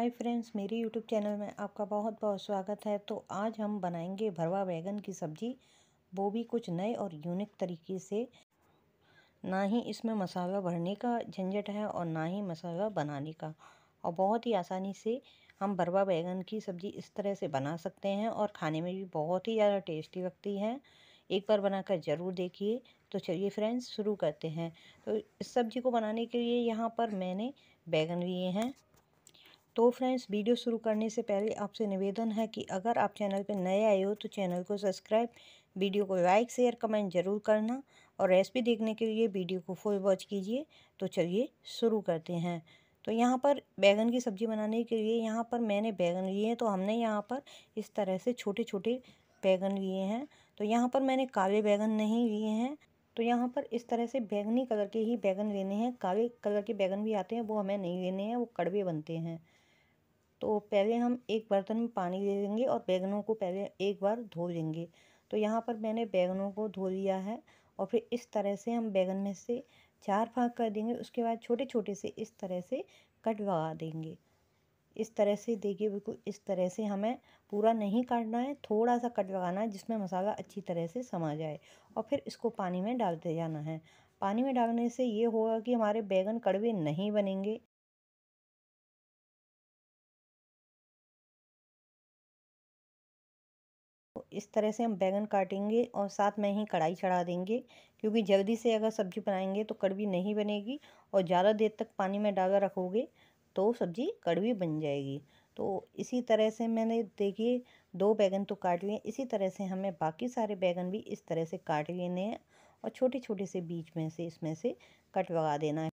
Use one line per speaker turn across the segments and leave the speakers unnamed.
हाय friends मेरे YouTube channel में आपका बहुत बहुत स्वागत है तो आज हम बनाएंगे भरवा बैगन की सब्ज़ी वो भी कुछ नए और यूनिक तरीके से ना ही इसमें मसाला भरने का झंझट है और ना ही मसाला बनाने का और बहुत ही आसानी से हम भरवा बैगन की सब्ज़ी इस तरह से बना सकते हैं और खाने में भी बहुत ही ज़्यादा टेस्टी लगती है एक बार बनाकर ज़रूर देखिए तो चलिए फ्रेंड्स शुरू करते हैं तो इस सब्ज़ी को बनाने के लिए यहाँ पर मैंने बैगन लिए हैं तो फ्रेंड्स वीडियो शुरू करने से पहले आपसे निवेदन है कि अगर आप चैनल पर नए आए हो तो चैनल को सब्सक्राइब वीडियो को लाइक शेयर कमेंट ज़रूर करना और रेसिपी देखने के लिए वीडियो को फुल वॉच कीजिए तो चलिए शुरू करते हैं तो यहाँ पर बैगन की सब्ज़ी बनाने के लिए यहाँ पर मैंने बैगन लिए हैं तो हमने यहाँ पर इस तरह से छोटे छोटे बैगन लिए हैं तो यहाँ पर मैंने काले बैगन नहीं लिए हैं तो यहाँ पर इस तरह से बैगनी कलर के ही बैगन लेने हैं काले कलर के बैगन भी आते हैं वो हमें नहीं लेने हैं वो कड़वे बनते हैं तो पहले हम एक बर्तन में पानी ले लेंगे और बैगनों को पहले एक बार धो लेंगे तो यहाँ पर मैंने बैगनों को धो लिया है और फिर इस तरह से हम बैगन में से चार फाँक कर देंगे उसके बाद छोटे छोटे से इस तरह से कट लगा देंगे इस तरह से देखिए बिल्कुल इस तरह से हमें पूरा नहीं काटना है थोड़ा सा कट लगाना है जिसमें मसाला अच्छी तरह से समा जाए और फिर इसको पानी में डालते जाना है पानी में डालने से ये होगा कि हमारे बैगन कड़वे नहीं बनेंगे इस तरह से हम बैंगन काटेंगे और साथ में ही कढ़ाई चढ़ा देंगे क्योंकि जल्दी से अगर सब्ज़ी बनाएंगे तो कड़वी नहीं बनेगी और ज़्यादा देर तक पानी में डाला रखोगे तो सब्ज़ी कड़वी बन जाएगी तो इसी तरह से मैंने देखिए दो बैगन तो काट लिए इसी तरह से हमें बाकी सारे बैगन भी इस तरह से काट लेने हैं और छोटे छोटे से बीज में से इसमें से कट लगा देना है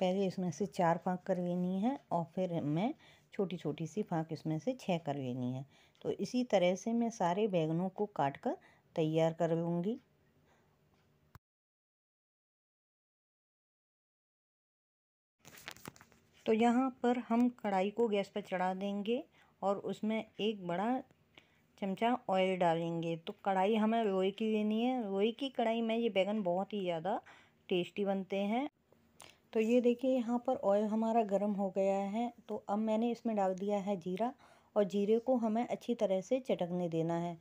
पहले इसमें से चार पाँक कर लेनी है और फिर मैं छोटी छोटी सी फाँक इसमें से छः कर लेनी है तो इसी तरह से मैं सारे बैगनों को काट कर तैयार कर लूँगी तो यहाँ पर हम कढ़ाई को गैस पर चढ़ा देंगे और उसमें एक बड़ा चमचा ऑयल डालेंगे तो कढ़ाई हमें लोहे की लेनी है लोहे की कढ़ाई में ये बैगन बहुत ही ज़्यादा टेस्टी बनते हैं तो ये देखिए यहाँ पर ऑयल हमारा गर्म हो गया है तो अब मैंने इसमें डाल दिया है जीरा और जीरे को हमें अच्छी तरह से चटकने देना है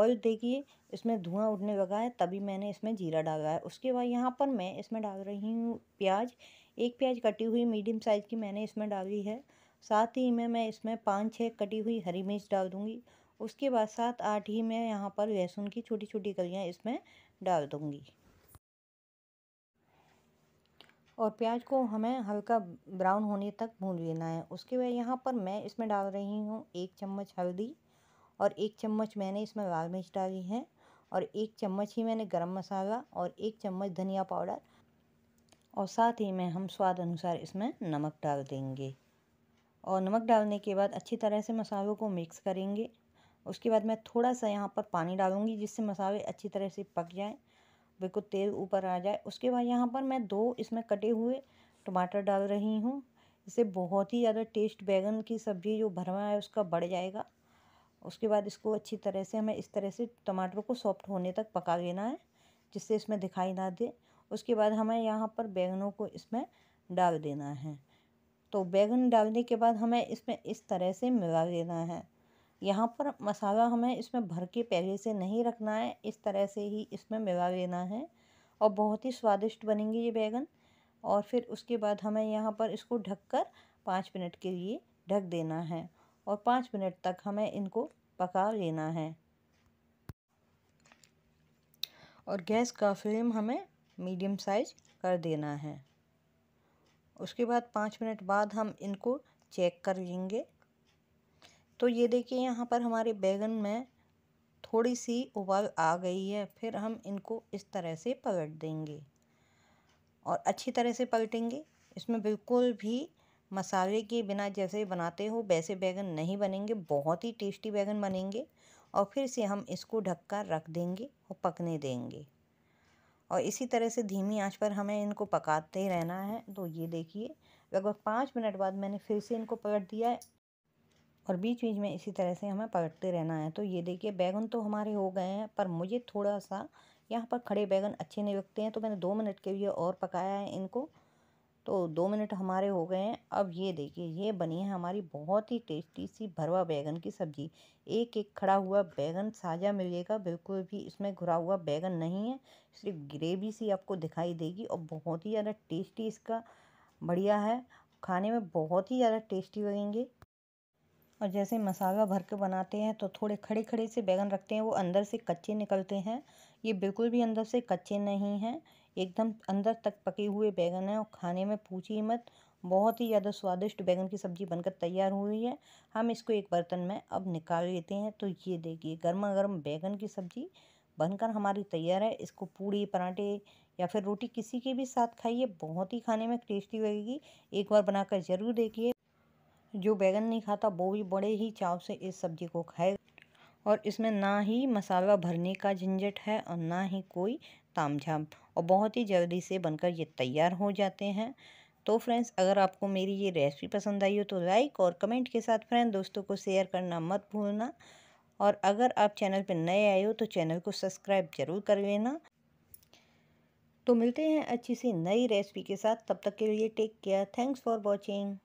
ऑयल देखिए इसमें धुआं उठने लगा है तभी मैंने इसमें जीरा डाला है उसके बाद यहाँ पर मैं इसमें डाल रही हूँ प्याज एक प्याज कटी हुई मीडियम साइज़ की मैंने इसमें डाली है साथ ही में मैं इसमें पाँच छः कटी हुई हरी मिर्च डाल दूँगी उसके बाद सात आठ ही मैं यहाँ पर लहसुन की छोटी छोटी कलियाँ इसमें डाल दूँगी और प्याज को हमें हल्का ब्राउन होने तक भून लेना है उसके बाद यहाँ पर मैं इसमें डाल रही हूँ एक चम्मच हल्दी और एक चम्मच मैंने इसमें लाल मिर्च डाली है और एक चम्मच ही मैंने गरम मसाला और एक चम्मच धनिया पाउडर और साथ ही में हम स्वाद अनुसार इसमें नमक डाल देंगे और नमक डालने के बाद अच्छी तरह से मसालों को मिक्स करेंगे उसके बाद मैं थोड़ा सा यहाँ पर पानी डालूँगी जिससे मसाले अच्छी तरह से पक जाएँ बिल्कुल तेल ऊपर आ जाए उसके बाद यहाँ पर मैं दो इसमें कटे हुए टमाटर डाल रही हूँ इससे बहुत ही ज़्यादा टेस्ट बैगन की सब्ज़ी जो भरवा है उसका बढ़ जाएगा उसके बाद इसको अच्छी तरह से हमें इस तरह से टमाटर को सॉफ्ट होने तक पका लेना है जिससे इसमें दिखाई ना दे उसके बाद हमें यहाँ पर बैगनों को इसमें डाल देना है तो बैगन डालने के बाद हमें इसमें इस तरह से मिला लेना है यहाँ पर मसाला हमें इसमें भर के पहले से नहीं रखना है इस तरह से ही इसमें मिला लेना है और बहुत ही स्वादिष्ट बनेंगे ये बैगन और फिर उसके बाद हमें यहाँ पर इसको ढक कर पाँच मिनट के लिए ढक देना है और पाँच मिनट तक हमें इनको पका लेना है और गैस का फ्लेम हमें मीडियम साइज कर देना है उसके बाद पाँच मिनट बाद हम इनको चेक कर लेंगे तो ये देखिए यहाँ पर हमारे बैगन में थोड़ी सी उबाल आ गई है फिर हम इनको इस तरह से पलट देंगे और अच्छी तरह से पलटेंगे इसमें बिल्कुल भी मसाले के बिना जैसे बनाते हो वैसे बैगन नहीं बनेंगे बहुत ही टेस्टी बैगन बनेंगे और फिर से हम इसको ढककर रख देंगे और पकने देंगे और इसी तरह से धीमी आंच पर हमें इनको पकाते रहना है तो ये देखिए लगभग पाँच मिनट बाद मैंने फिर से इनको पलट दिया है और बीच बीच में इसी तरह से हमें पलटते रहना है तो ये देखिए बैगन तो हमारे हो गए हैं पर मुझे थोड़ा सा यहाँ पर खड़े बैगन अच्छे नहीं लगते हैं तो मैंने दो मिनट के लिए और पकाया है इनको तो दो मिनट हमारे हो गए हैं अब ये देखिए ये बनी है हमारी बहुत ही टेस्टी सी भरवा बैगन की सब्ज़ी एक एक खड़ा हुआ बैगन साझा मिलेगा बिल्कुल भी इसमें घुरा हुआ बैगन नहीं है सिर्फ ग्रेवी सी आपको दिखाई देगी और बहुत ही ज़्यादा टेस्टी इसका बढ़िया है खाने में बहुत ही ज़्यादा टेस्टी लगेंगे और जैसे मसाला भर के बनाते हैं तो थोड़े खड़े खड़े से बैगन रखते हैं वो अंदर से कच्चे निकलते हैं ये बिल्कुल भी अंदर से कच्चे नहीं हैं एकदम अंदर तक पके हुए बैगन हैं और खाने में पूछिए मत बहुत ही ज़्यादा स्वादिष्ट बैगन की सब्ज़ी बनकर तैयार हुई है हम इसको एक बर्तन में अब निकाल लेते हैं तो ये देखिए गर्मा गर्म बैगन की सब्ज़ी बनकर हमारी तैयार है इसको पूड़ी पराठे या फिर रोटी किसी के भी साथ खाइए बहुत ही खाने में टेस्टी लगेगी एक बार बनाकर ज़रूर देखिए जो बैगन नहीं खाता वो भी बड़े ही चाव से इस सब्ज़ी को खाएगा और इसमें ना ही मसाला भरने का झंझट है और ना ही कोई तामझाम और बहुत ही जल्दी से बनकर ये तैयार हो जाते हैं तो फ्रेंड्स अगर आपको मेरी ये रेसिपी पसंद आई हो तो लाइक और कमेंट के साथ फ्रेंड दोस्तों को शेयर करना मत भूलना और अगर आप चैनल पर नए आए हो तो चैनल को सब्सक्राइब ज़रूर कर लेना तो मिलते हैं अच्छी सी नई रेसिपी के साथ तब तक के लिए take care thanks for watching